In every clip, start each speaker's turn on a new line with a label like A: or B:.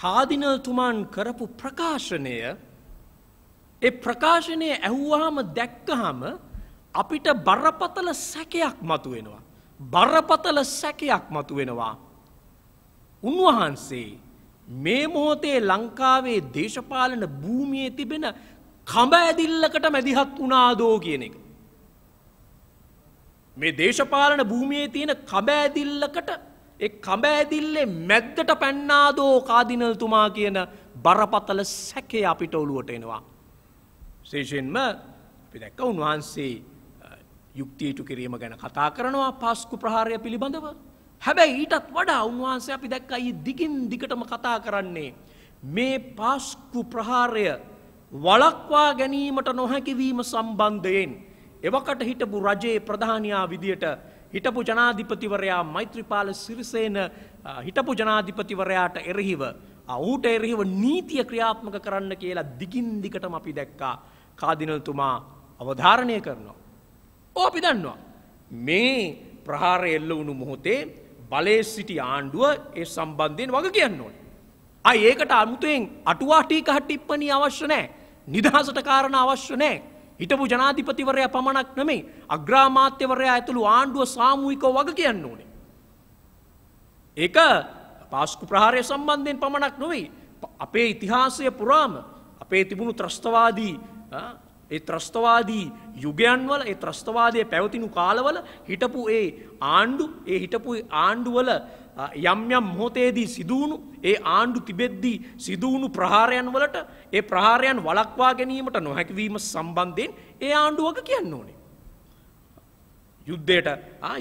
A: කාදිනල්තුමාන් කරපු ප්‍රකාශනය ඒ ප්‍රකාශනය ඇහුවාම දැක්කහම අපිට බරපතල සැකයක් මතු වෙනවා. බරපතල සැකයක් මතු වෙනවා. උන්වහන්සේ මේ මොහොතේ ලංකාවේ දේශපාලන භූමියේ තිබෙන කඹ ඇදිල්ලකට මැදිහත් වුණාදෝ කියන එක. මේ දේශපාලන භූමියේ තියෙන කබෑදිල්ලකට එ කඹෑදිල්ලේ මැද්දට පැන්නාදෝ කාදිනල්තුමා කියන බරපතල සැකේ අපිට ඔලුවට එනවා. ශේෂයෙන්ම පිදැක්ක උන්වහන්සේ යුක්තිීටු කිරීම ගැන කතා කරනවා පස්කු ප්‍රහාරය පිළිබඳව. හැබැයි ඊටත් වඩා උන්වහන්සේ අපි දැක්කයි දිගින් දිගටම කතා කරන්නේ. මේ පාස්කු ප්‍රහාරය වලක්වා ගැනීමට නොහැකිවීම සම්බන්ධයෙන්. එවකට හිටපු රජයේ ප්‍රධානයා විදියට හිටපු ජනාධිපතිවරයා මෛත්‍රපාල සිරිසේන හිටපු ජනාධිපතිවරයාට එරහිව අවුට එරහිව නීතිය ක්‍රියාත්මක කරන්න කියලා දිගින් දිකටම අපි දැක්කා කාදිනල්තුමා අවධාරණය කරනවා. ඕ අපි දන්නවා. මේ ප්‍රහාර එල්ල වුණු මොහොතේ බලේ සිටි ආණ්ඩුව ඒ සම්බන්ධයෙන් වග කියන්න ඕන. අයි ඒකට අමුතුයෙන් අටුවාටීක හටිප්පනී අවශ්‍ය නෑ නිදහසට කාරණ අවශ්‍ය නෑ හිටපු ජනාධිපතිවරයා පමණක් නෙමේ අග්‍රාමාත්‍යවරයා ඇතුළු ආණ්ඩුව සාමූහිකව වග කියන්න ඕනේ. ඒක පාස්කු ප්‍රහාරය සම්බන්ධයෙන් පමණක් නොවෙයි. අපේ ඉතිහාසය පුරාම අපේ තිබුණු ත්‍රස්තවාදී ඒ ත්‍රස්තවාදී යුගයන්වල ඒ ත්‍රස්තවාදය පැවතිනු කාලවල හිටපු ඒ ආණ්ඩු ඒ හිටපු ආණ්ඩුවල යම් යම් මොහොතේදී සිදුවුණු ඒ ආණ්ඩු තිබෙද්දී සිදුවුණු ප්‍රහාරයන් වලට ඒ ප්‍රහාරයන් වලක්වා ගැනීමට නොහැකිවීම සම්බන්ධයෙන් ඒ ආණ්ඩුවක කියන්න ඕනේ. යුද්ධයට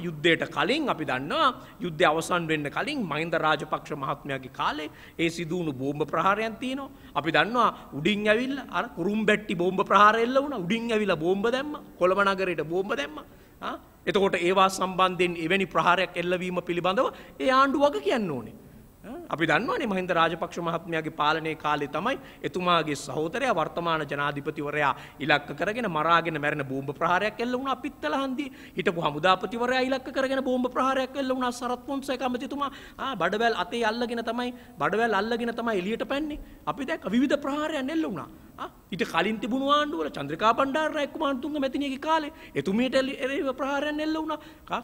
A: යුද්ධයට කලින් අපි දන්නවා යුද්ධ අවසන් වෙන්න කලින් මහින්ද රාජපක්ෂ මහත්මයාගේ කාලේ ඒ සිදුවුණු බෝම්බ ප්‍රහාරයන් තියෙනවා. අපි දන්නවා උඩින් ඇවිල්ලා අර කුරුම්බැට්ටි බෝම්බ ප්‍රහාරය එල්ල වුණා. උඩින් ඇවිල්ලා බෝම්බ දැම්මා. කොළඹ නගරයට බෝම්බ දැම්මා. එතකොට ඒවා සම්බන්ධයෙන් එවැනි ප්‍රහාරයක් එල්ලවීම පිළිබඳව ඒ ආණ්ඩු වග කියන්න ඕනේ. අපි දන්නවනේ මහින්ද රාජපක්ෂ මහත්මයාගේ පාලනයේ කාලේ තමයි එතුමාගේ සහෝදරයා වර්තමාන ජනාධිපතිවරයා ඉලක්ක කරගෙන මරාගෙන මැරෙන බෝම්බ ප්‍රහාරයක් එල්ල වුණා පිත්තලහන්දී හිටපු හමුදාපතිවරයා ඉලක්ක කරගෙන බෝම්බ ප්‍රහාරයක් එල්ල වුණා සරත් පොන්සේක අමතිතුමා ආ බඩවැල් අතේ අල්ලගෙන තමයි බඩවැල් අල්ලගෙන තමයි එළියට පැන්නේ අපි දැක්ක විවිධ ප්‍රහාරයන් එල්ල වුණා ඊට කලින් තිබුණු ආණ්ඩුවල චන්ද්‍රිකා බණ්ඩාරනායක කුමාරතුංග මැතිණියගේ කාලේ එතුමියට එරෙහිව ප්‍රහාරයන් එල්ල වුණා.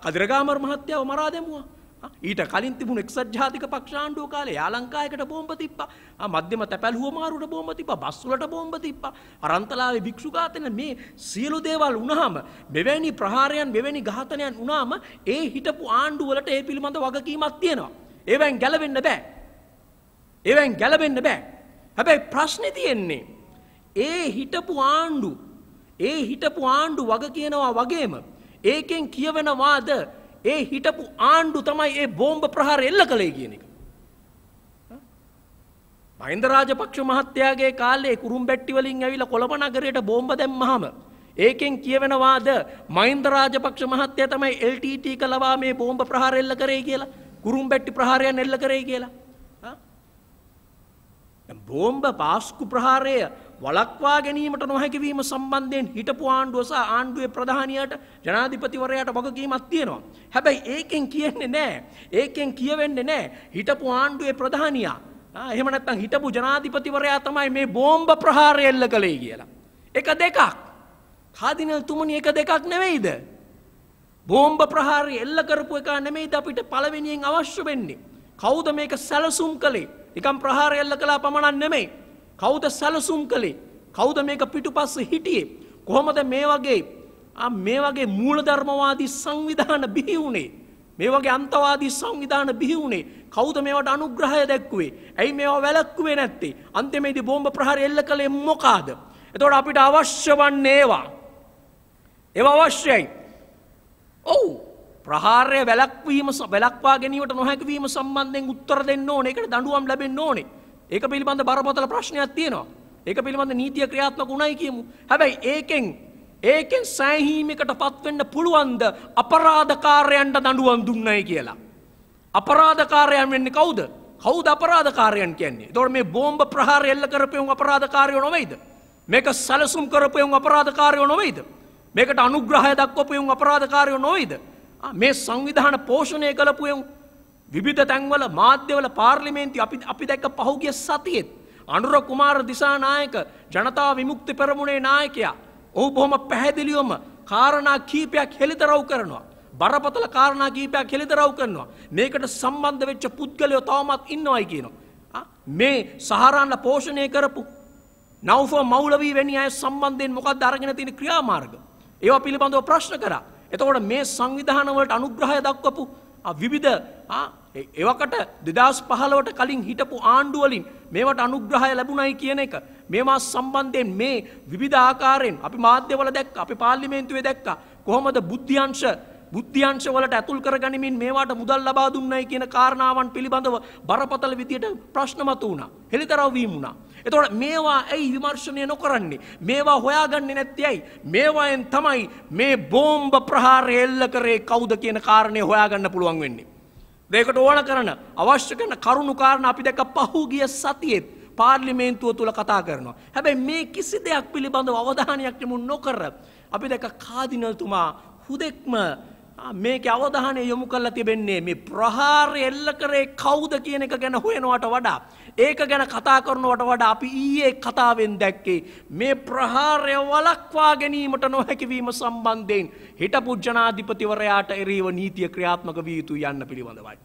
A: කදිරගාමර මහත්තයාව මරා දැමුවා. ඊට කලින් තිබුණු එක්සත් ජාතික පක්ෂ ආණ්ඩුව කාලේ යා ලංකාවකට බෝම්බ තිබ්බා. මධ්‍යම තැපැල්හුව මාරුවට බෝම්බ තිබ්බා. බස් වලට බෝම්බ තිබ්බා. අරන්තලාවේ භික්ෂු ඝාතන මේ සියලු දේවල් වුණාම මෙවැනි ප්‍රහාරයන් මෙවැනි ඝාතනයන් වුණාම ඒ හිටපු ආණ්ඩුවලට ඒ පිළිබඳ වගකීමක් තියෙනවා. ඒවෙන් ගැලවෙන්න බෑ. ඒවෙන් ගැලවෙන්න බෑ. හැබැයි ප්‍රශ්නේ තියෙන්නේ ඒ හිටපු ආණ්ඩු ඒ හිටපු ආණ්ඩු වග කියනවා වගේම ඒකෙන් කියවෙනවාද ඒ හිටපු ආණ්ඩු තමයි ඒ බෝම්භ ප්‍රහාර එල්ල කළේ කියන එක. මහින්ද රාජපක්ෂ මහත්තයාගේ කාලේ කුරුම්බැට්ටිවලින් ඇවිල්ලා කොළඹ නගරයට බෝම්බ දැම්මහම ඒකෙන් කියවෙනවාද මහින්ද රාජපක්ෂ මහත්තයා තමයි LTT කළවා මේ බෝම්බ ප්‍රහාර එල්ල කරේ කියලා කුරුම්බැට්ටි ප්‍රහාරයන් එල්ල කරේ කියලා. බෝම්බ පාස්කු ප්‍රහාරය වලක්වා ගැනීමට නොහැකිවීම සම්බන්ධයෙන් හිටපු ආණ්ඩුවස ආණ්ඩුවේ ප්‍රධානයට ජනාධිපතිවරයට වගකීමක් තියෙනවා. හැබැයි ඒකෙන් කියන්නේ නෑ. ඒකෙන් කියවෙන්නේ නෑ හිටපු ආණ්ඩුවේ ප්‍රධානයා. එහෙම නැත්නම් හිටපු ජනාධිපතිවරයා තමයි මේ බෝම්බ ප්‍රහාරය එල්ල කළේ කියලා. එක දෙකක්. කාදිනල් තුමනි එක දෙකක් නෙවෙයිද? බෝම්බ ප්‍රහාරය එල්ල කරපු එක නෙමෙයිද අපිට පළවෙනියෙන් අවශ්‍ය වෙන්නේ. කවුද මේක සැලසුම් කළේ? නිකම් ප්‍රහාර එල්ල කළා පමණක් නෙමෙයි. කවුද සැලසුම් කළේ? කවුද මේක පිටුපස්ස හිටියේ? කොහොමද මේ වගේ මේ වගේ මූලධර්මවාදී සංවිධාන බිහි වුණේ? මේ වගේ අන්තවාදී සංවිධාන බිහි වුණේ කවුද මේවට අනුග්‍රහය දැක්ුවේ? ඇයි මේවා වැළැක්ුවේ නැත්තේ? අන්තිමේදී බෝම්බ ප්‍රහාර එල්ල කළේ මොකಾದ? එතකොට අපිට අවශ්‍ය වන්නේ ඒවා. ඒවා අවශ්‍යයි. ඔව් ප්‍රහාරය වැලක්වීම වැලක්වා ගැනීමට නොහැකිවීම සම්බන්ධයෙන් උත්තර දෙන්න ඕනේ. ඒකට දඬුවම් ලැබෙන්න ඕනේ. ඒක පිළිබඳ බරපතල ප්‍රශ්නයක් තියෙනවා. ඒක පිළිබඳ නීතිය ක්‍රියාත්මක උණයි කියමු. හැබැයි ඒකෙන් ඒකෙන් සෑහීමකට පත්වෙන්න පුළුවන්ද අපරාධකාරයන්ට දඬුවම් දුන්නයි කියලා. අපරාධකාරයන් වෙන්නේ කවුද? කවුද අපරාධකාරයන් කියන්නේ? එතකොට මේ බෝම්බ ප්‍රහාර එල්ල කරපෙවුම් අපරාධකාරයෝ නොවේද? මේක සැලසුම් කරපෙවුම් අපරාධකාරයෝ නොවේද? මේකට අනුග්‍රහය දක්වපු උන් අපරාධකාරයෝ නොවේද? මේ සංවිධාන පෝෂණය කළපු එවුන් විවිධ තැන්වල මාධ්‍යවල පාර්ලිමේන්ති අපි අපි දැක්ක පහුගිය සතියෙත් අනුර කුමාර දිසානායක ජනතා විමුක්ති පෙරමුණේ නායකයා ඔහු බොහොම පැහැදිලිවම කාරණා කීපයක් හෙළිදරව් කරනවා බරපතල කාරණා කීපයක් හෙළිදරව් කරනවා මේකට සම්බන්ධ වෙච්ච පුද්ගලයෝ තවමත් ඉන්නවයි කියනවා මේ සහරන්න පෝෂණය කරපු නව්ෆෝ මෞලවී වැනි අය සම්බන්ධයෙන් මොකක්ද අරගෙන තියෙන ක්‍රියාමාර්ග ඒවා පිළිබඳව ප්‍රශ්න කරා එතකොට මේ සංවිධානවලට අනුග්‍රහය දක්වපු විවිධ එවකට දෙදස් පහලවට කලින් හිටපු ආණ්ඩුවලින් මේවට අනුග්‍රහය ලැබුණයි කියන එක. මේවා සම්බන්ධයෙන් මේ විවිධ ආකාරයෙන් අපි මාධ්‍යවල දැක් අපි පාර්ලිමේන්තුවේ දැක්ක කොහොමද බුද්ධ්‍යංශ බුද්ධ්‍යංශ වලට ඇතුල් කරගනිමින් මේවාට මුදල් ලබා දුන්නයි කියන කාරණාවන් පිළිබඳව බරපතල විදියට ප්‍රශ්න මතු වුණා. හෙලිතරව් වීම වුණා. එතකොට මේවා ඇයි විමර්ශනය නොකරන්නේ? මේවා හොයාගන්නේ නැත්තේ ඇයි? මේවායෙන් තමයි මේ බෝම්බ ප්‍රහාරය එල්ල කරේ කවුද කියන කාරණේ හොයාගන්න පුළුවන් වෙන්නේ. ඒකට ඕන කරන අවශ්‍ය කරන කරුණු කාරණා අපි දැක්ක පහුගිය සතියේත් පාර්ලිමේන්තුව තුල කතා කරනවා. හැබැයි මේ කිසි දෙයක් පිළිබඳව අවධානයක් යොමු නොකර අපි දැක්ක කාදිනල්තුමා හුදෙක්ම මේක අවධානය යොමු කරලා තිබෙන්නේ මේ ප්‍රහාරය එල්ල කරේ කවුද කියන එක ගැන හොයනවට වඩා ඒක ගැන කතා කරනවට වඩා අපි ඊයේ කතාවෙන් දැක්කේ මේ ප්‍රහාරය වළක්වා ගැනීමට නොහැකි වීම සම්බන්ධයෙන් හිටපු ජනාධිපතිවරයාට එරෙහිව නීතිය ක්‍රියාත්මක විය යුතු යන්න පිළිබඳවයි.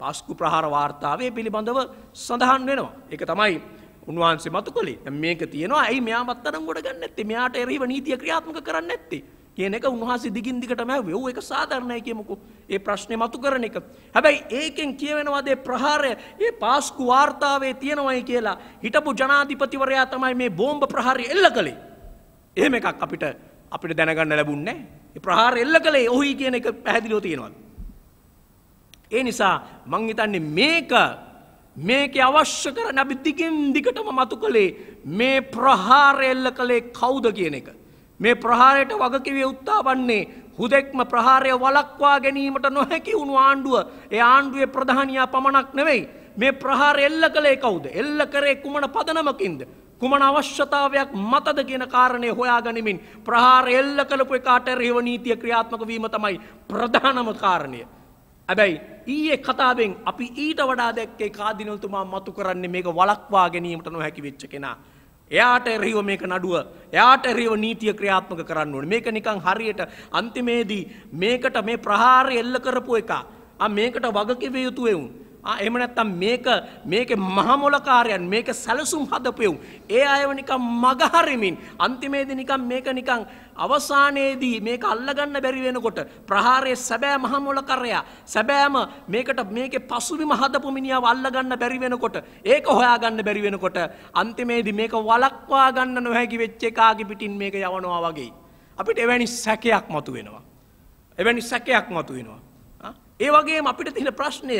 A: පාස්කු ප්‍රහාර වාර්තාවේ පිළිබඳව සඳහන් වෙනවා. ඒක තමයි උන්වහන්සේ මතු කළේ. මේක තියෙනවා. ඇයි මෙයා මත්තනම් ගොඩ ගන්න නැත්තේ? මෙයාට එරෙහිව නීතිය ක්‍රියාත්මක කරන්න නැත්තේ? කියන එක උන්වහන්සේ දිගින් දිගටම වෙව් එක සාධාරණයි කියමුකෝ. ඒ ප්‍රශ්නේ මතු කරන එක. හැබැයි ඒකෙන් කියවෙනවාද ඒ ප්‍රහාරය ඒ පාස්කු වාර්තාවේ තියෙනවයි කියලා හිටපු ජනාධිපතිවරයා තමයි මේ බෝම්බ ප්‍රහාරය එල්ල කළේ. එහෙම එකක් අපිට අපිට දැනගන්න ලැබුණේ නැහැ. ඒ ප්‍රහාරය එල්ල කළේ ඔහුයි කියන එක පැහැදිලිව තියෙනවා. ඒ නිසා මං හිතන්නේ මේක මේක අවශ්‍ය කරන අපි දිගින් දිගටම මතු කළේ මේ ප්‍රහාරය එල්ල කළේ කවුද කියන එක. මේ ප්‍රහාරයට වගකිවේ උත්තා වන්නේ හුදෙක්ම ප්‍රහාරය වලක්වා ගැනීමට නොහැකි වුණු ආණ්ඩුව ඒ ආණ්ඩුවේ ප්‍රධානයා පමණක් නෙවෙයි මේ ප්‍රහාර එල්ල කළේ කවුද එල්ල කරේ කුමන පදනමකින්ද කුමන අවශ්‍යතාවයක් මතද කියන කාරණය හොයා ගනිමින් ප්‍රහාර එල්ල කළපු එකාට රේව නීතිය ක්‍රියාත්මක වීම තමයි ප්‍රධානම කාරණය ඇබැයි ඊයේ කතාවෙන් අපි ඊට වඩා දැක්කේ කාදිනල්තුමා මතු කරන්නේ මේක වලක්වා ගැනීමට නොහැකි වෙච්ච කෙනා එයාට එරහිව මේක නඩුව එයාට එරහිව නීතිය ක්‍රියාත්මක කරන්න ඕනේ. මේක නිකන් හරියට අන්තිමේදී මේකට මේ ප්‍රහාරය එල්ල කරපු එක. ආ මේකට වගකිව යුතු වේවුන්. ආ එහෙම නැත්තම් මේක මේකේ මහමොලකාරයන් මේක සැලසුම් හදපෙවුන්. ඒ අයව නිකන් මගහරිමින් අන්තිමේදී නිකන් මේක නිකන් අවසානයේදී මේක අල්ලගන්න බැරි වෙනකොට ප්‍රහාරයේ සැබෑ මහමොලකරයා සැබෑම මේකට මේකේ පසුබිම හදපු මිනිහව අල්ලගන්න බැරි වෙනකොට ඒක හොයාගන්න බැරි වෙනකොට අන්තිමේදී මේක වලක්වා ගන්න නොහැකි වෙච්ච එකාගේ පිටින් මේක යවනවා වගේ අපිට එවැනි සැකයක් මතුවෙනවා එවැනි සැකයක් මතුවෙනවා ඒ වගේම අපිට තියෙන ප්‍රශ්නය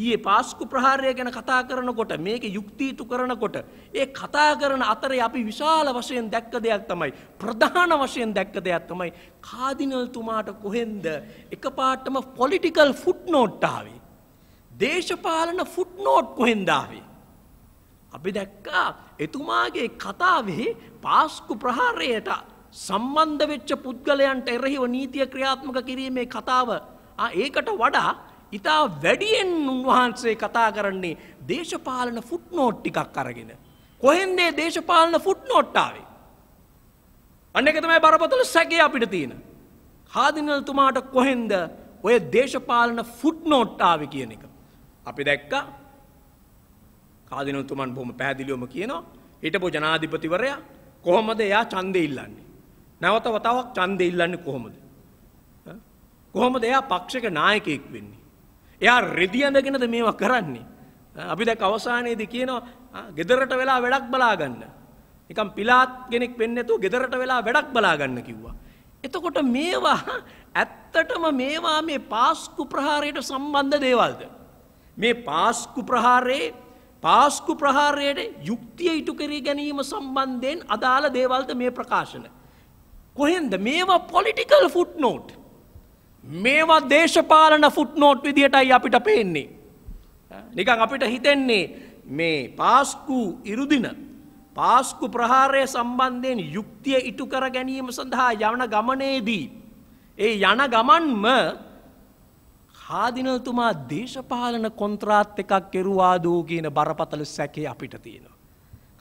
A: ඊයේ පාස්කු ප්‍රහාරය ගැන කතා කරනකොට මේක යුක්තිීතු කරනකොට ඒ කතා කරන අතරේ අපි විශාල වශයෙන් දැක්ක දෙයක් තමයි ප්‍රධාන වශයෙන් දැක්ක දෙයක් තමයි කාදිනල්තුමාට කොහෙන්ද එක පාටම පොලිටිකල් ෆුට් නෝට්ටාවේ දේශපාලන ෆුට් නෝට් කොහෙන්දාවේ අපි දැක්කා එතුමාගේ කතාවේ පාස්කු ප්‍රහාරයට සම්බන්ධ වෙච්ච පුද්ගලයන්ට එරෙහිව නීතිය ක්‍රියාත්මක කිරීමේ කතාව ඒකට වඩා ඉතා වැඩියෙන් උන්වහන්සේ කතා කරන්නේ දේශපාලන ෆුට්නෝට් ටිකක් අරගෙන. කොහෙන්දේ දේශපාලන ෆුට්නෝට්ටාවේ. අන්න එක තමයි බරපතල සැකේ අපිට තියෙන. කාදිනල්තුමාට කොහෙන්ද ඔය දේශපාලන ෆුට්නෝට්ටාව කියන එක. අපි දැක්ක කාදිනල්තුමන් බොහොම පැහැදිලියොම කියනවා හිටපු ජනාධිපතිවරයා කොහොමද එයා ඡන්දෙ ඉල්ලන්නේ. නැවත වතාවක් ඡන්දෙ ඉල්ලන්නේ කොහොමද? කොහොමද එයා පක්ෂක නායකයෙක් වෙන්නේ? එයා රෙදියඳගෙනද මේවා කරන්නේ. අපි දැක් අවසානයේදී කියනවා ගෙදරට වෙලා වැඩක් බලා ගන්න. නිකන් පිලාත් කෙනෙක් වෙන්නේ නැතුව ගෙදරට වෙලා වැඩක් බලා ගන්න කිව්වා. එතකොට මේවා ඇත්තටම මේවා මේ පාස්කු ප්‍රහාරයට සම්බන්ධ දේවල්ද. මේ පාස්කු ප්‍රහාරයේ පාස්කු ප්‍රහාරයට යුක්තිය ඉටු කරී ගැනීම සම්බන්ධයෙන් අදාළ දේවල්ද මේ ප්‍රකාශන. කොහෙන්ද මේවා පොලිටිකල් ෆුට් නෝට් මේවා දේශපාලන ෆුට්නෝට් විදිහටයි අපිට පේන්නේ. නිකන් අපිට හිතෙන්නේ මේ පාස්කු ඉරුදින පාස්කු ප්‍රහාරය සම්බන්ධයෙන් යුක්තිය ඉටු කර ගැනීම සඳහා යවන ගමනේදී. ඒ යන ගමන්ම හාදිනතුමා දේශපාලන කොන්ත්‍රාත් එකක් කෙරුවාදූ කියන බරපතල සැකේ අපිට තියෙනවා.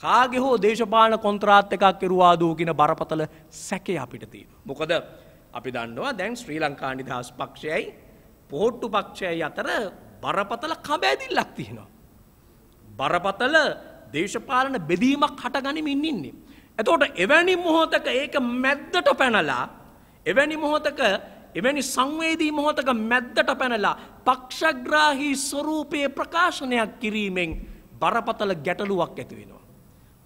A: කාගෙ හෝ දේශපාලන කොන්ත්‍රාත් එකක් කෙරුවාදූ කියන බරපතල සැකේ අපිට තියෙන. මොකද අපි දන්නවා දැන් ශ්‍රී ලංකා නිදහස් පක්ෂයයි පොහොට්ටු පක්ෂයයි අතර බරපතල කබෑදිල්ලක් තියෙනවා. බරපතල දේශපාලන බෙදීමක් හටගනිමින් ඉන්නේ. එතකොට එවැනි මොහොතක ඒක මැද්දට පැනලා එවැනි මොහොතක එවැනි සංවේදී මොහොතක මැද්දට පැනලා පක්ෂග්‍රාහි ස්වරූපයේ ප්‍රකාශනයක් කිරීමෙන් බරපතල ගැටලුවක් ඇති වෙනවා.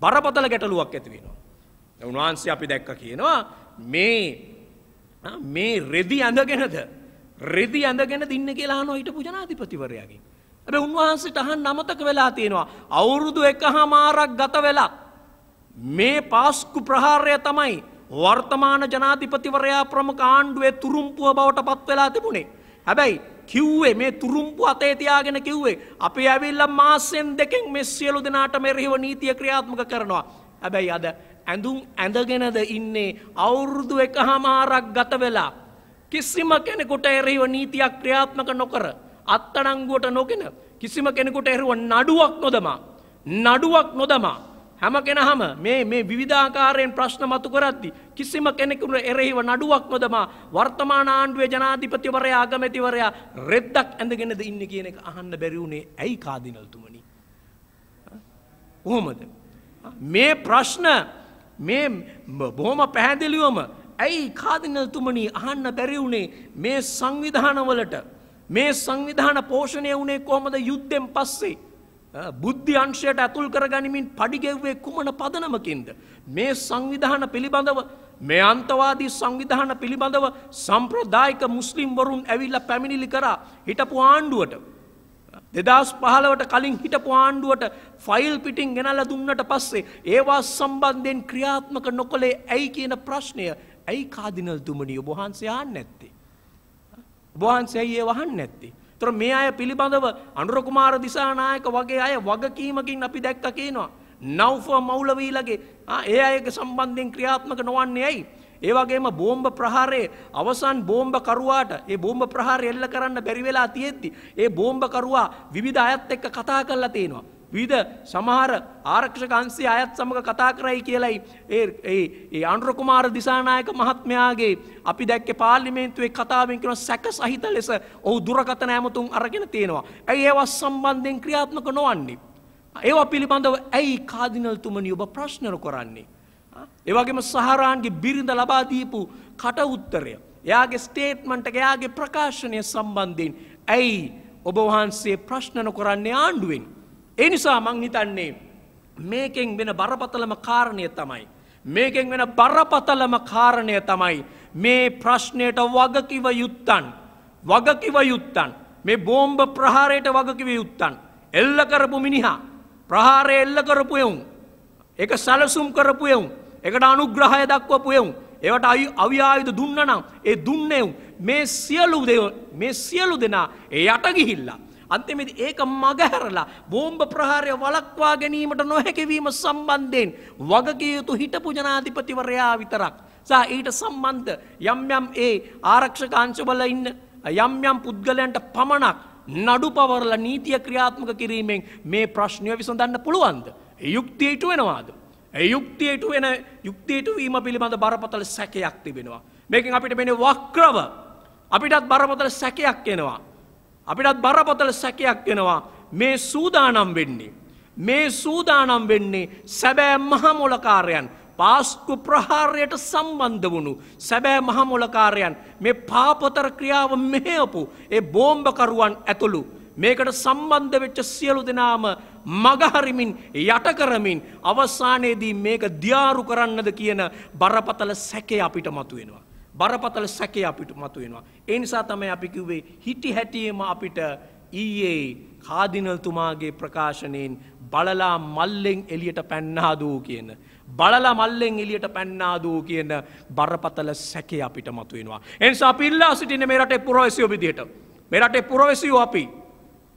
A: බරපතල ගැටලුවක් ඇති වෙනවා. උන්වහන්සේ අපි දැක්ක කියනවා මේ මේ රෙදි ඇඳගෙනද රෙදි ඇඳගෙන දින්න කියලා අහනවා හිටපු ජනාධිපතිවරයාගෙන්. අර උන්වහන්සේට අහන්න අමතක වෙලා තියෙනවා. අවුරුදු එකහමාරක් ගත වෙලා මේ පාස්කු ප්‍රහාරය තමයි වර්තමාන ජනාධිපතිවරයා ප්‍රමුඛ ආණ්ඩුවේ තුරුම්පුව බවට පත් වෙලා තිබුණේ. හැබැයි කිව්වේ මේ තුරුම්පු අතේ තියාගෙන කිව්වේ අපි ඇවිල්ලා මාසෙන් දෙකෙන් මේ සියලු දෙනාට මෙරහිව නීතිය ක්‍රියාත්මක කරනවා. හැබැයි අද ඇඳුම් ඇඳගෙනද ඉන්නේ අවුරුදු එක හමාරක් ගත වෙලා. කිසිම කෙනෙකුට එරෙහිව නීතියක් ක්‍රියාත්මක නොකර අත්තනංගුවට නොගෙන කිසිම කෙනෙකුට එරුව නඩුවක් නොදමා. නඩුවක් නොදමා. හැම කෙනහම මේ මේ විධාකාරයෙන් ප්‍රශ්න මතු කරද්දි. කිසිම කෙනෙකුට එරෙහිව නඩුවක් නොදමා වර්තමාන ආණ්ඩුවේ ජනාධිපතිවරයා අගමැතිවරයා රෙද්දක් ඇඳගෙනද ඉන්න කියන එක අහන්න බැරිවුණේ ඇයි කාදිනල්තුමනි. කොහොමද. මේ ප්‍රශ්න මේ බොහොම පැහැදිලිවම ඇයි කාදිනතුමනි අහන්න බැරි වුණේ මේ සංවිධානවලට මේ සංවිධාන පෝෂණය වුණේ කොහොමද යුද්ධෙන් පස්සේ බුද්ධි අංශයට ඇතුල් කරගනිමින් පඩිගෙව්වේ කුමන පදනමකින්ද මේ සංවිධාන පිළිබඳව මේ අන්තවාදී සංවිධාන පිළිබඳව සම්ප්‍රදායික මුස්ලිම් වරුන් ඇවිල්ලා පැමිණිලි කරා හිටපු ආණ්ඩුවට දෙදස් පහලවට කලින් හිටපු ආණ්ඩුවට ෆයිල් පිටින් ගෙනල්ල දුන්නට පස්සේ ඒවා සම්බන්ධයෙන් ක්‍රියාත්මක නොකොලේ ඇයි කියන ප්‍රශ්නය ඇයි කාදිනල් දුමනිය බහන්සේ ආන්න නැත්තේ. බහන්සේ ඒ වහන් නැත්තේ. තොර මේ අය පිළිබඳව අනුරකුමාර දිසානායක වගේ අය වගකීමකින් අපි දැක්ක කියනවා. නව්ව මවුලවීලගේ ඒ අයක සම්බන්ධයෙන් ක්‍රියාත්මක නොවන්නේ ඇයි. ඒ වගේම බෝම්බ ප්‍රහාරයේ අවසන් බෝම්බකරුවාට ඒ බෝම්බ ප්‍රහාරය එල්ල කරන්න බැරි වෙලා තියෙද්දි ඒ බෝම්බකරුවා විවිධ අයත් එක්ක කතා කරලා තියෙනවා. විවිධ සමහර ආරක්ෂක අංශය අයත් සමග කතා කරයි කියලයි ඒ ඒ ඒ අනුර කුමාර දිසානායක මහත්මයාගේ අපි දැක්කේ පාර්ලිමේන්තුවේ කතාවෙන් කරන සැක සහිත ලෙස ඔහු දුරකථන ඇමතුම් අරගෙන තියෙනවා. ඇයි ඒවා සම්බන්ධයෙන් ක්‍රියාත්මක නොවන්නේ? ඒවා පිළිබඳව ඇයි කාදිනල්තුමනි ඔබ ප්‍රශ්න කරන්නේ? ඒවගේම සහරාන්ගේ බිරිඳ ලබාදීපු කටඋත්තරය. එයාගේ ස්ටේට්මන්ට එයාගේ ප්‍රකාශනය සම්බන්ධයෙන් ඇයි ඔබ වහන්සේ ප්‍රශ්නන කොරන්නේ ආණ්ඩුවෙන්. එනිසා මංහිතන්නේ මේකෙන් වෙන බරපතලම කාරණය තමයි. මේකෙන් වෙන බරපතලම කාරණය තමයි මේ ප්‍රශ්නයට වගකිව යුත්තන් වගකිව යුත්තන් මේ බෝම්භ ප්‍රහාරයට වගකිව යුත්තන් එල්ල කරපු මිනිහා ප්‍රහාරය එල්ල කරපු එවුන් එක සැලසුම් කරපු එවුන්. එකට අනුග්‍රහය දක්වපු එවුන්. ඒවට අයි අව්‍යායුධ දුන්නනම් ඒ දුන්නෙවුන් මේ සියලු මේ සියලු දෙනා ඒ යට ගිහිල්ලා. අන්තිමේදී ඒක මගහැරලා බෝම්බ ප්‍රහාරය වළක්වා ගැනීමට නොහැකිවීම සම්බන්ධයෙන් වගකිය යුතු හිටපු ජනාධිපතිවරයා විතරක්. සහ ඊට සම්බන්ධ යම් යම් ඒ ආරක්ෂක අංශවල ඉන්න යම් යම් පුද්ගලයන්ට පමණක් නඩු පවරලා නීතිය ක්‍රියාත්මක කිරීමෙන් මේ ප්‍රශ්නය විසඳන්න පුළුවන්ද? යුක්තියට වෙනවාද. යුක්තියට වෙන යුක්තියට වීම පිළිබඳ බරපතල සැකයක් තිබෙනවා. මේකින් අපිට මෙෙන වක්‍රව අපිටත් බරපතල සැකයක් එනවා. අපිටත් බරපතල සැකයක් එනවා මේ සූදානම් වෙන්නේ. මේ සූදානම් වෙන්නේ සැබෑ මහමොලකාරයන් පාස්කු ප්‍රහාරයට සම්බන්ධ වුණු සැබෑ මහමොලකාරයන් මේ පාපතර ක්‍රියාව මෙහෙපු ඒ බෝම්භකරුවන් ඇතුළු මේකට සම්බන්ධ වෙච්ච සියලු දෙනාම මගහරිමින් යටකරමින් අවසානයේදී මේක දියාරු කරන්නද කියන බරපතල සැකේ අපිට මතුවෙනවා. බරපතල සැකේ අපිට මතුවෙනවා. ඒ නිසා තමයි අපි කිව්වේ හිටි හැටියේම අපිට ඊයේ කාදිනල්තුමාගේ ප්‍රකාශනයෙන් බලලා මල්ලෙන් එලියට පැන්නාදූ කියන. බලලා මල්ලෙන් එලියට පැන්නාදූ කියන බරපතල සැකේ අපිට මතුවෙනවා. එනිසා පිල්ලා සිටින මේ රටේ පුරවැසියෝ විදියට. මේ රටේ පුරවැසියෝ අපි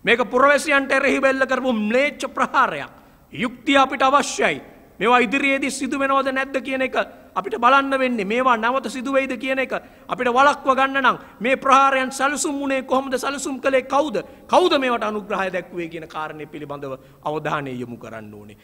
A: මේක පුරවැසියන්ට එරෙහි බෙල්ල කරපු ම්ලේච්ච ප්‍රහාරයක්. යුක්තිය අපිට අවශ්‍යයි. මේවා ඉදිරියේදී සිදුවෙනවද නැද්ද කියන එක අපිට බලන්න වෙන්නේ මේවා නැවත සිදුවෙයිද කියන එක අපිට වළක්ව ගන්න නම් මේ ප්‍රහාරයන් සැලසුම් වුණේ කොහොමද සැලසුම් කළේ කවුද කවුද මේවට අනුග්‍රහය දැක්ුවේ කියන කාරණය පිළිබඳව අවධානය යොමු කරන්න ඕනේ.